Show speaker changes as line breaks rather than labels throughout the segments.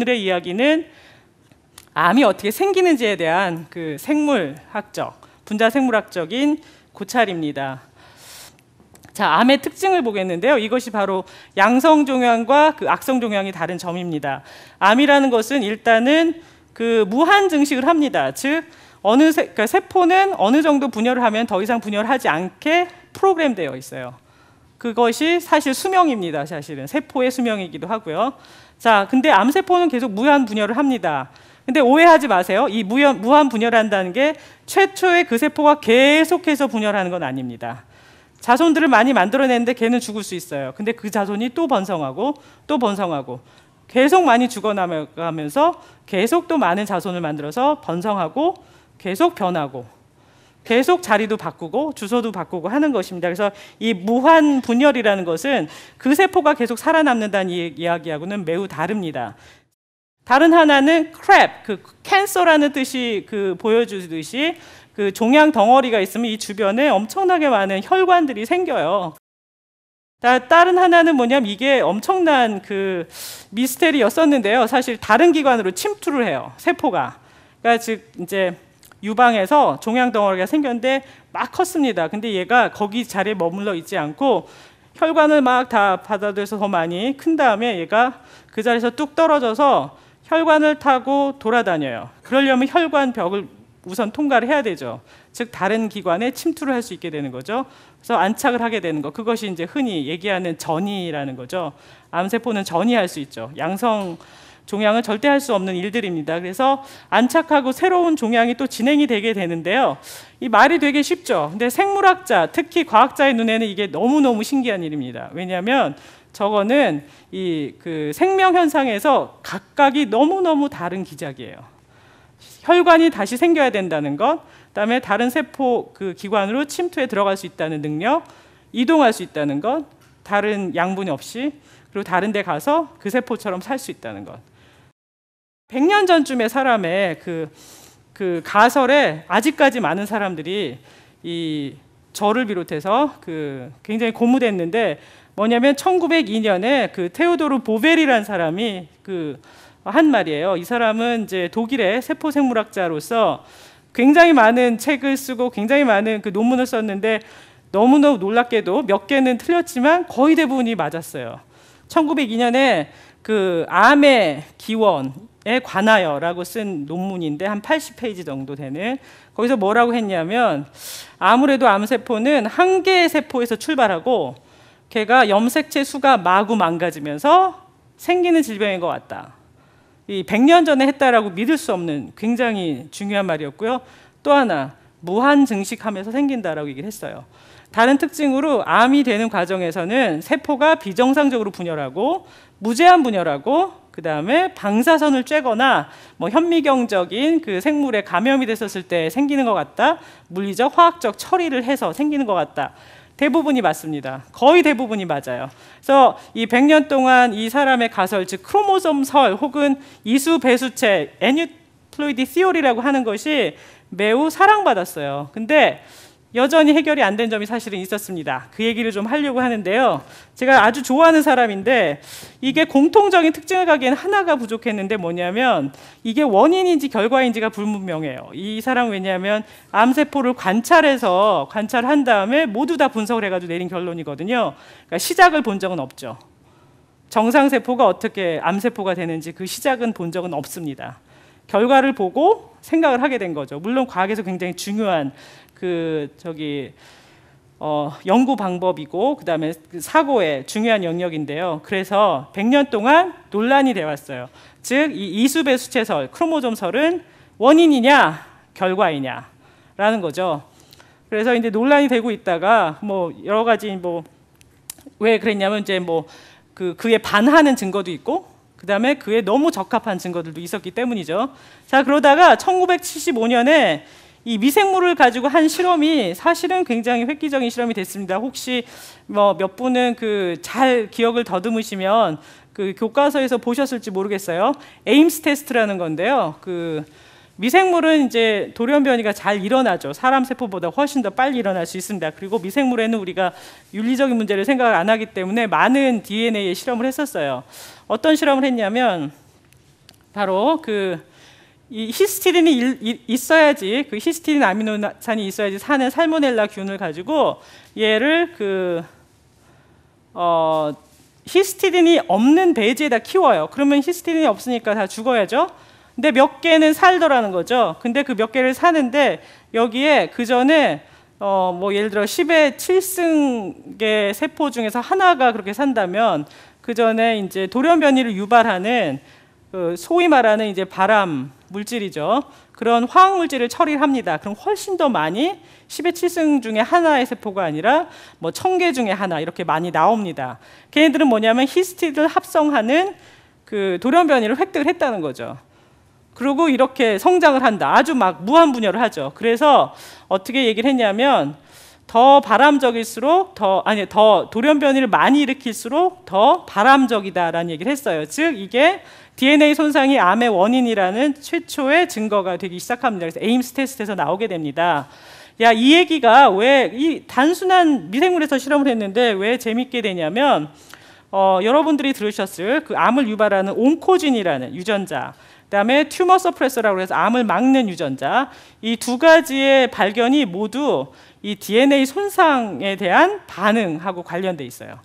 오늘의 이야기는 암이 어떻게 생기는지에 대한 그 생물학적, 분자 생물학적인 고찰입니다. 자, 암의 특징을 보겠는데요. 이것이 바로 양성 종양과 그 악성 종양이 다른 점입니다. 암이라는 것은 일단은 그 무한 증식을 합니다. 즉 어느 세, 그러니까 세포는 어느 정도 분열을 하면 더 이상 분열하지 않게 프로그램되어 있어요. 그것이 사실 수명입니다. 사실은 세포의 수명이기도 하고요. 자, 근데 암세포는 계속 무한 분열을 합니다. 근데 오해하지 마세요. 이 무연, 무한 분열한다는 게 최초의 그 세포가 계속해서 분열하는 건 아닙니다. 자손들을 많이 만들어내는데 걔는 죽을 수 있어요. 근데 그 자손이 또 번성하고 또 번성하고 계속 많이 죽어나가면서 계속 또 많은 자손을 만들어서 번성하고 계속 변하고 계속 자리도 바꾸고 주소도 바꾸고 하는 것입니다. 그래서 이 무한 분열이라는 것은 그 세포가 계속 살아남는다는 이야기하고는 매우 다릅니다. 다른 하나는 crap, 그 캔서라는 뜻이 그 보여주듯이 그 종양 덩어리가 있으면 이 주변에 엄청나게 많은 혈관들이 생겨요. 다른 하나는 뭐냐면 이게 엄청난 그 미스테리였었는데요. 사실 다른 기관으로 침투를 해요. 세포가. 그러니까 즉 이제 유방에서 종양 덩어리가 생겼는데 막 컸습니다. 근데 얘가 거기 자리에 머물러 있지 않고 혈관을 막 다 받아들여서 더 많이 큰 다음에 얘가 그 자리에서 뚝 떨어져서 혈관을 타고 돌아다녀요. 그러려면 혈관 벽을 우선 통과를 해야 되죠. 즉 다른 기관에 침투를 할 수 있게 되는 거죠. 그래서 안착을 하게 되는 거. 그것이 이제 흔히 얘기하는 전이라는 거죠. 암세포는 전이할 수 있죠. 양성 종양은 절대 할 수 없는 일들입니다. 그래서 안착하고 새로운 종양이 또 진행이 되게 되는데요. 이 말이 되게 쉽죠. 근데 생물학자, 특히 과학자의 눈에는 이게 너무너무 신기한 일입니다. 왜냐하면 저거는 이 그 생명 현상에서 각각이 너무너무 다른 기작이에요. 혈관이 다시 생겨야 된다는 것, 그다음에 다른 세포 그 기관으로 침투에 들어갈 수 있다는 능력, 이동할 수 있다는 것, 다른 양분이 없이 그리고 다른 데 가서 그 세포처럼 살 수 있다는 것. 100년 전쯤의 사람의 그, 그 가설에 아직까지 많은 사람들이 이 저를 비롯해서 그 굉장히 고무됐는데 뭐냐면 1902년에 그 테오도르 보벨이라는 사람이 그 한 말이에요. 이 사람은 이제 독일의 세포 생물학자로서 굉장히 많은 책을 쓰고 굉장히 많은 그 논문을 썼는데 너무너무 놀랍게도 몇 개는 틀렸지만 거의 대부분이 맞았어요. 1902년에 그 암의 기원 에 관하여라고 쓴 논문인데 한 80페이지 정도 되는 거기서 뭐라고 했냐면 아무래도 암세포는 한 개의 세포에서 출발하고 걔가 염색체 수가 마구 망가지면서 생기는 질병인 것 같다. 이 100년 전에 했다라고 믿을 수 없는 굉장히 중요한 말이었고요. 또 하나 무한 증식하면서 생긴다라고 얘기를 했어요. 다른 특징으로 암이 되는 과정에서는 세포가 비정상적으로 분열하고 무제한 분열하고 그 다음에 방사선을 쬐거나 뭐 현미경적인 그 생물에 감염이 됐었을 때 생기는 것 같다. 물리적, 화학적 처리를 해서 생기는 것 같다. 대부분이 맞습니다. 거의 대부분이 맞아요. 그래서 이 100년 동안 이 사람의 가설, 즉 크로모솜 설 혹은 이수 배수체, 애뉴플로이디 시오리라고 하는 것이 매우 사랑받았어요. 근데 여전히 해결이 안 된 점이 사실은 있었습니다. 그 얘기를 좀 하려고 하는데요. 제가 아주 좋아하는 사람인데 이게 공통적인 특징을 가기엔 하나가 부족했는데 뭐냐면 이게 원인인지 결과인지가 불분명해요. 이 사람 왜냐하면 암세포를 관찰해서 관찰한 다음에 모두 다 분석을 해가지고 내린 결론이거든요. 그러니까 시작을 본 적은 없죠. 정상세포가 어떻게 암세포가 되는지 그 시작은 본 적은 없습니다. 결과를 보고 생각을 하게 된 거죠. 물론 과학에서 굉장히 중요한 그 저기 어, 연구 방법이고 그다음에 그 사고의 중요한 영역인데요. 그래서 100년 동안 논란이 돼 왔어요. 즉 이 이수배 수체설 크로모점설은 원인이냐 결과이냐라는 거죠. 그래서 이제 논란이 되고 있다가 뭐 여러 가지 뭐 왜 그랬냐면 이제 뭐 그 그에 반하는 증거도 있고 그 다음에 그에 너무 적합한 증거들도 있었기 때문이죠. 자 그러다가 1975년에 이 미생물을 가지고 한 실험이 사실은 굉장히 획기적인 실험이 됐습니다. 혹시 뭐 몇 분은 그 잘 기억을 더듬으시면 그 교과서에서 보셨을지 모르겠어요. 에임스 테스트라는 건데요. 그 미생물은 이제 돌연 변이가 잘 일어나죠. 사람 세포보다 훨씬 더 빨리 일어날 수 있습니다. 그리고 미생물에는 우리가 윤리적인 문제를 생각을 안 하기 때문에 많은 DNA의 실험을 했었어요. 어떤 실험을 했냐면 바로 그이 히스티딘이 일, 있어야지 그 히스티딘 아미노산이 있어야지 사는 살모넬라 균을 가지고 얘를 그 어, 히스티딘이 없는 베이지에다 키워요. 그러면 히스티딘이 없으니까 다 죽어야죠. 근데 몇 개는 살더라는 거죠. 근데 그 몇 개를 사는데 여기에 그 전에 어뭐 예를 들어 10의 7승계 세포 중에서 하나가 그렇게 산다면 그 전에 이제 돌연 변이를 유발하는 그 소위 말하는 이제 바람 물질이죠. 그런 화학 물질을 처리를 합니다. 그럼 훨씬 더 많이 10의 7승 중에 하나의 세포가 아니라 뭐 천 개 중에 하나 이렇게 많이 나옵니다. 걔네들은 뭐냐면 히스티를 합성하는 그 돌연 변이를 획득을 했다는 거죠. 그리고 이렇게 성장을 한다. 아주 막 무한 분열을 하죠. 그래서 어떻게 얘기를 했냐면 더 바람적일수록 더 아니 더 돌연변이를 많이 일으킬수록 더 바람적이다라는 얘기를 했어요. 즉 이게 DNA 손상이 암의 원인이라는 최초의 증거가 되기 시작합니다. 그래서 에임스 테스트에서 나오게 됩니다. 야, 이 얘기가 왜 이 단순한 미생물에서 실험을 했는데 왜 재밌게 되냐면 어, 여러분들이 들으셨을 그 암을 유발하는 온코진이라는 유전자 그다음에 튜머 서프레서라고 해서 암을 막는 유전자 이 두 가지의 발견이 모두 이 DNA 손상에 대한 반응하고 관련돼 있어요.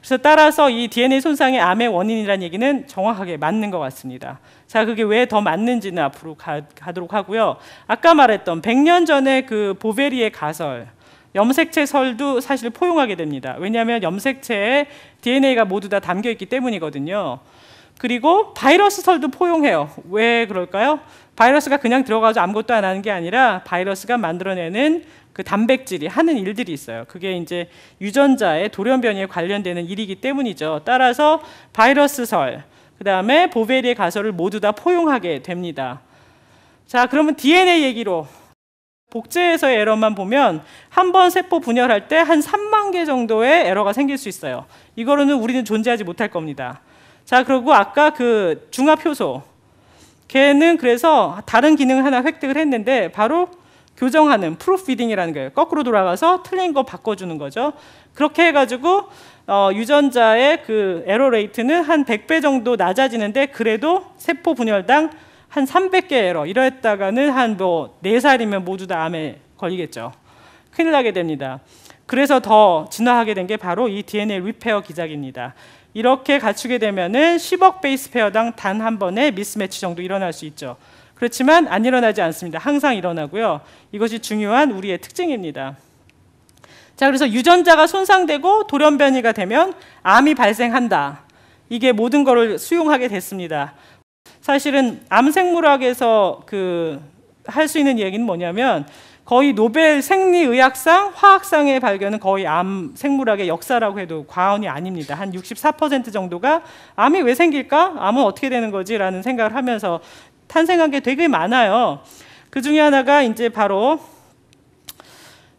그래서 따라서 이 DNA 손상의 암의 원인이라는 얘기는 정확하게 맞는 것 같습니다. 자, 그게 왜 더 맞는지는 앞으로 가, 가도록 하고요. 아까 말했던 100년 전에 그 보베리의 가설, 염색체 설도 사실 포용하게 됩니다. 왜냐하면 염색체에 DNA가 모두 다 담겨 있기 때문이거든요. 그리고 바이러스설도 포용해요. 왜 그럴까요? 바이러스가 그냥 들어가서 아무것도 안 하는 게 아니라 바이러스가 만들어내는 그 단백질이 하는 일들이 있어요. 그게 이제 유전자의 돌연 변이에 관련되는 일이기 때문이죠. 따라서 바이러스설, 그다음에 보베리의 가설을 모두 다 포용하게 됩니다. 자, 그러면 DNA 얘기로 복제에서의 에러만 보면 한 번 세포 분열할 때 한 3만 개 정도의 에러가 생길 수 있어요. 이거로는 우리는 존재하지 못할 겁니다. 자, 그리고 아까 그 중합효소. 걔는 그래서 다른 기능을 하나 획득을 했는데 바로 교정하는 프로피딩이라는 거예요. 거꾸로 돌아가서 틀린 거 바꿔주는 거죠. 그렇게 해가지고 어, 유전자의 그 에러 레이트는 한 100배 정도 낮아지는데 그래도 세포 분열당 한 300개 에러 이러했다가는 한뭐 4살이면 모두 다 암에 걸리겠죠. 큰일 나게 됩니다. 그래서 더 진화하게 된 게 바로 이 DNA 리페어 기작입니다. 이렇게 갖추게 되면은 10억 베이스 페어당 단 한 번의 미스매치 정도 일어날 수 있죠. 그렇지만 안 일어나지 않습니다. 항상 일어나고요. 이것이 중요한 우리의 특징입니다. 자, 그래서 유전자가 손상되고 돌연변이가 되면 암이 발생한다. 이게 모든 것을 수용하게 됐습니다. 사실은 암생물학에서 그 할 수 있는 얘기는 뭐냐면 거의 노벨 생리의학상, 화학상의 발견은 거의 암 생물학의 역사라고 해도 과언이 아닙니다. 한 64% 정도가 암이 왜 생길까? 암은 어떻게 되는 거지라는 생각을 하면서 탄생한 게 되게 많아요. 그 중에 하나가 이제 바로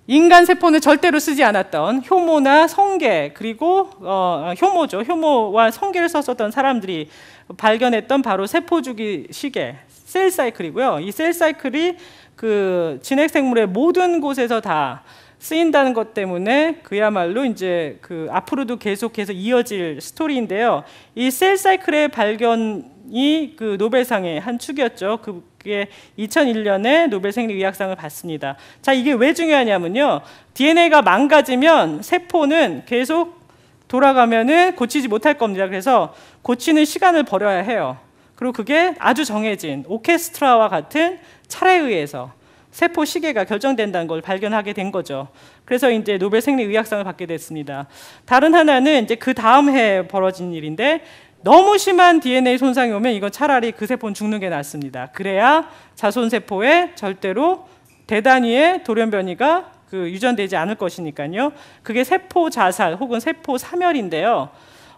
인간 세포는 절대로 쓰지 않았던 효모나 성게 그리고 어, 효모죠 효모와 성게를 썼었던 사람들이 발견했던 바로 세포 주기 시계 셀 사이클이고요 이 셀 사이클이 그 진핵생물의 모든 곳에서 다 쓰인다는 것 때문에 그야말로 이제 그 앞으로도 계속해서 이어질 스토리인데요. 이 셀 사이클의 발견이 그 노벨상의 한 축이었죠. 그게 2001년에 노벨 생리의학상을 받습니다. 자, 이게 왜 중요하냐면요. DNA가 망가지면 세포는 계속 돌아가면은 고치지 못할 겁니다. 그래서 고치는 시간을 버려야 해요. 그리고 그게 아주 정해진 오케스트라와 같은 차례에 의해서 세포 시계가 결정된다는 걸 발견하게 된 거죠. 그래서 이제 노벨 생리의학상을 받게 됐습니다. 다른 하나는 이제 그 다음 해에 벌어진 일인데 너무 심한 DNA 손상이 오면 이건 차라리 그 세포는 죽는 게 낫습니다. 그래야 자손 세포에 절대로 대단위의 돌연변이가 그 유전되지 않을 것이니까요. 그게 세포 자살 혹은 세포 사멸인데요.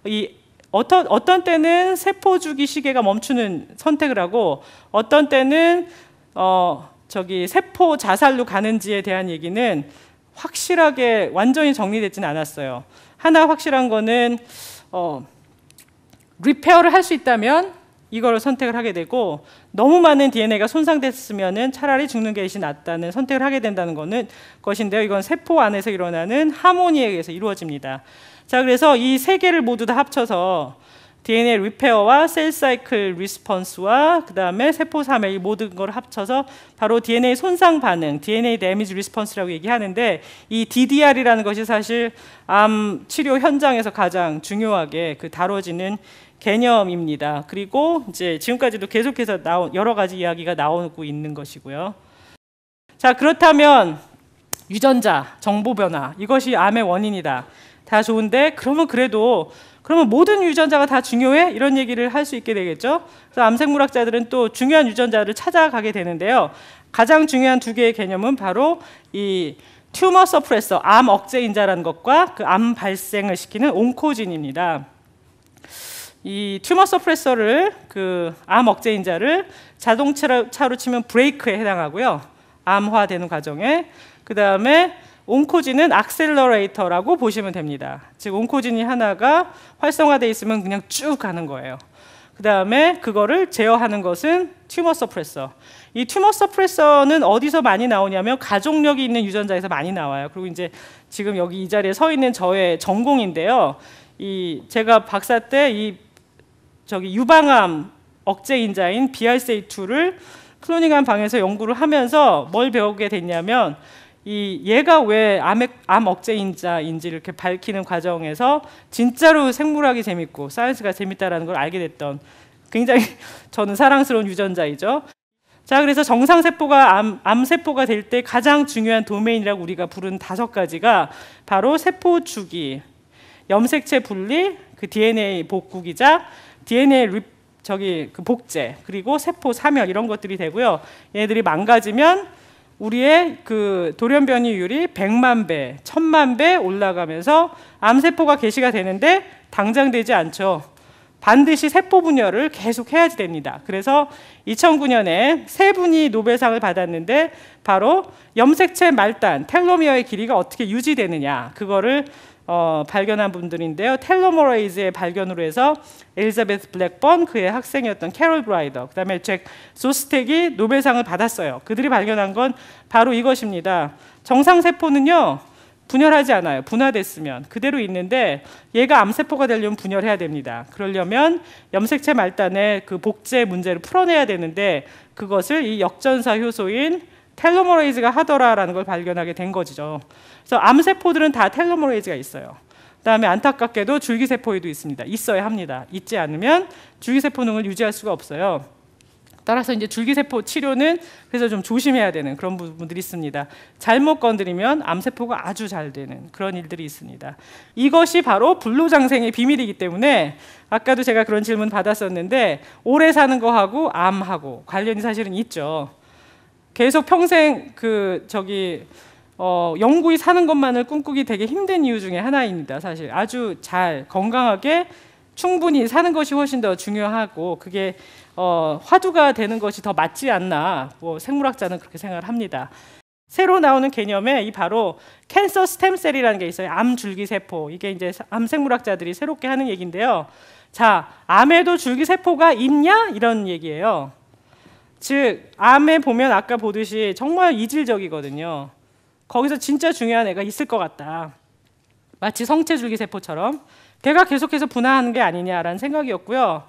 이 어떤, 어떤 때는 세포 주기 시계가 멈추는 선택을 하고 어떤 때는 어, 저기 세포 자살로 가는지에 대한 얘기는 확실하게 완전히 정리되진 않았어요. 하나 확실한 거는 어, 리페어를 할 수 있다면 이걸 선택을 하게 되고 너무 많은 DNA가 손상됐으면은 차라리 죽는 게훨 낫다는 선택을 하게 된다는 거는 것인데요. 이건 세포 안에서 일어나는 하모니에 의해서 이루어집니다. 자, 그래서 이 세 개를 모두 다 합쳐서 DNA 리페어와 셀 사이클 리스폰스와 그다음에 세포 사멸 이 모든 걸 합쳐서 바로 DNA 손상 반응, DNA 데미지 리스폰스라고 얘기하는데 이 DDR이라는 것이 사실 암 치료 현장에서 가장 중요하게 그 다뤄지는 개념입니다. 그리고 이제 지금까지도 계속해서 나온 여러 가지 이야기가 나오고 있는 것이고요. 자, 그렇다면 유전자 정보 변화 이것이 암의 원인이다. 다 좋은데 그러면 그래도 그러면 모든 유전자가 다 중요해? 이런 얘기를 할 수 있게 되겠죠. 그래서 암생물학자들은 또 중요한 유전자를 찾아가게 되는데요. 가장 중요한 두 개의 개념은 바로 이 튜머 서프레서, 암 억제인자라는 것과 그 암 발생을 시키는 온코진입니다. 이 튜머 서프레서를 그 암 억제인자를 자동차로 치면 브레이크에 해당하고요. 암화되는 과정에 그 다음에 온코진은 악셀러레이터라고 보시면 됩니다. 즉 온코진이 하나가 활성화돼 있으면 그냥 쭉 가는 거예요. 그 다음에 그거를 제어하는 것은 튜머 서프레서. 이 튜머 서프레서는 어디서 많이 나오냐면 가족력이 있는 유전자에서 많이 나와요. 그리고 이제 지금 여기 이 자리에 서 있는 저의 전공인데요. 이 제가 박사 때 이 저기 유방암 억제 인자인 BRCA2를 클로닝한 방에서 연구를 하면서 뭘 배우게 됐냐면 이 얘가 왜 암, 암 억제인자인지 이렇게 밝히는 과정에서 진짜로 생물학이 재밌고 사이언스가 재밌다라는 걸 알게 됐던 굉장히 저는 사랑스러운 유전자이죠. 자, 그래서 정상세포가 암, 암세포가 될 때 가장 중요한 도메인이라고 우리가 부른 다섯 가지가 바로 세포 주기, 염색체 분리, 그 DNA 복구기자, DNA 리, 저기 그 복제, 그리고 세포 사멸 이런 것들이 되고요. 얘들이 망가지면 우리의 그 돌연 변이율이 100만 배, 1000만 배 올라가면서 암세포가 개시가 되는데 당장 되지 않죠. 반드시 세포 분열을 계속 해야지 됩니다. 그래서 2009년에 세 분이 노벨상을 받았는데 바로 염색체 말단 텔로미어의 길이가 어떻게 유지되느냐 그거를 어, 발견한 분들인데요. 텔로머레이즈의 발견으로 해서 엘리자베스 블랙번 그의 학생이었던 캐롤 브라이더 그다음에 잭 소스텍이 노벨상을 받았어요. 그들이 발견한 건 바로 이것입니다. 정상 세포는요. 분열하지 않아요. 분화됐으면 그대로 있는데 얘가 암세포가 되려면 분열해야 됩니다. 그러려면 염색체 말단의 그 복제 문제를 풀어내야 되는데 그것을 이 역전사 효소인 텔로모레이즈가 하더라라는 걸 발견하게 된 거죠. 그래서 암세포들은 다 텔로머레이즈가 있어요. 그다음에 안타깝게도 줄기세포에도 있습니다. 있어야 합니다. 있지 않으면 줄기세포능을 유지할 수가 없어요. 따라서 이제 줄기세포 치료는 그래서 좀 조심해야 되는 그런 부분들이 있습니다. 잘못 건드리면 암세포가 아주 잘 되는 그런 일들이 있습니다. 이것이 바로 불로장생의 비밀이기 때문에 아까도 제가 그런 질문 받았었는데 오래 사는 거하고 암하고 관련이 사실은 있죠. 계속 평생 그 저기 어, 영구히 사는 것만을 꿈꾸기 되게 힘든 이유 중에 하나입니다. 사실 아주 잘 건강하게 충분히 사는 것이 훨씬 더 중요하고 그게 어, 화두가 되는 것이 더 맞지 않나 뭐 생물학자는 그렇게 생각을 합니다. 새로 나오는 개념에 이 바로 캔서 스템셀이라는 게 있어요. 암 줄기 세포. 이게 이제 암 생물학자들이 새롭게 하는 얘기인데요. 자, 암에도 줄기 세포가 있냐? 이런 얘기예요. 즉 암에 보면 아까 보듯이 정말 이질적이거든요. 거기서 진짜 중요한 애가 있을 것 같다. 마치 성체 줄기 세포처럼 걔가 계속해서 분화하는 게 아니냐라는 생각이었고요.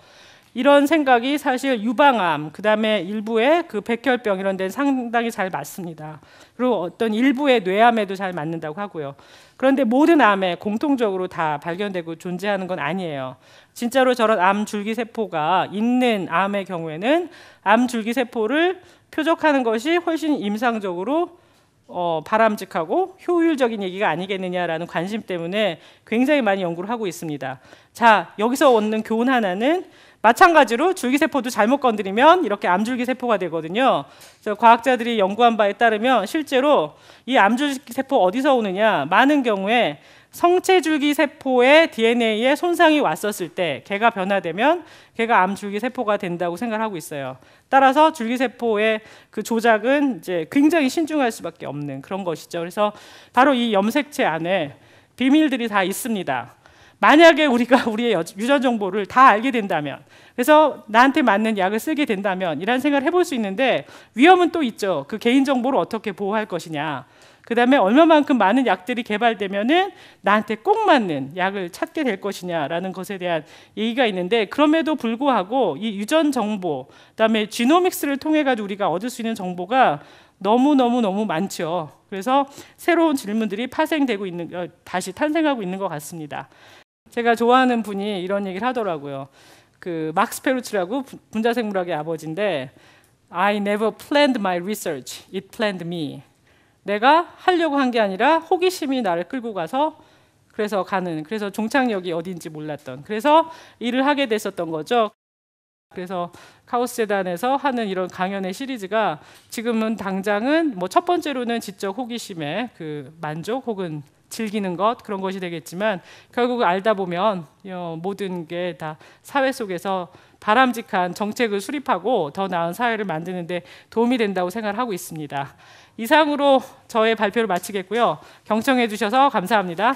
이런 생각이 사실 유방암, 그다음에 일부의 그 백혈병 이런 데는 상당히 잘 맞습니다. 그리고 어떤 일부의 뇌암에도 잘 맞는다고 하고요. 그런데 모든 암에 공통적으로 다 발견되고 존재하는 건 아니에요. 진짜로 저런 암 줄기 세포가 있는 암의 경우에는 암 줄기 세포를 표적하는 것이 훨씬 임상적으로 어, 바람직하고 효율적인 얘기가 아니겠느냐라는 관심 때문에 굉장히 많이 연구를 하고 있습니다. 자, 여기서 얻는 교훈 하나는 마찬가지로 줄기세포도 잘못 건드리면 이렇게 암줄기세포가 되거든요. 그래서 과학자들이 연구한 바에 따르면 실제로 이 암줄기세포 어디서 오느냐 많은 경우에 성체줄기 세포의 DNA에 손상이 왔었을 때 걔가 변화되면 걔가 암줄기 세포가 된다고 생각하고 있어요. 따라서 줄기 세포의 그 조작은 이제 굉장히 신중할 수밖에 없는 그런 것이죠. 그래서 바로 이 염색체 안에 비밀들이 다 있습니다. 만약에 우리가 우리의 유전 정보를 다 알게 된다면 그래서 나한테 맞는 약을 쓰게 된다면 이런 생각을 해볼 수 있는데 위험은 또 있죠. 그 개인 정보를 어떻게 보호할 것이냐. 그다음에 얼마만큼 많은 약들이 개발되면은 나한테 꼭 맞는 약을 찾게 될 것이냐라는 것에 대한 얘기가 있는데 그럼에도 불구하고 이 유전 정보 그다음에 지노믹스를 통해 가지고 우리가 얻을 수 있는 정보가 너무 너무 너무 많죠. 그래서 새로운 질문들이 파생되고 있는 어, 다시 탄생하고 있는 것 같습니다. 제가 좋아하는 분이 이런 얘기를 하더라고요. 그 막스 페루츠라고 분자생물학의 아버지인데 I never planned my research. It planned me. 내가 하려고 한 게 아니라 호기심이 나를 끌고 가서 그래서 가는 그래서 종착역이 어딘지 몰랐던 그래서 일을 하게 됐었던 거죠. 그래서 카오스 재단에서 하는 이런 강연의 시리즈가 지금은 당장은 뭐 첫 번째로는 지적 호기심의 그 만족 혹은 즐기는 것 그런 것이 되겠지만 결국 알다 보면 어, 모든 게 다 사회 속에서 바람직한 정책을 수립하고 더 나은 사회를 만드는데 도움이 된다고 생각하고 있습니다. 이상으로 저의 발표를 마치겠고요. 경청해 주셔서 감사합니다.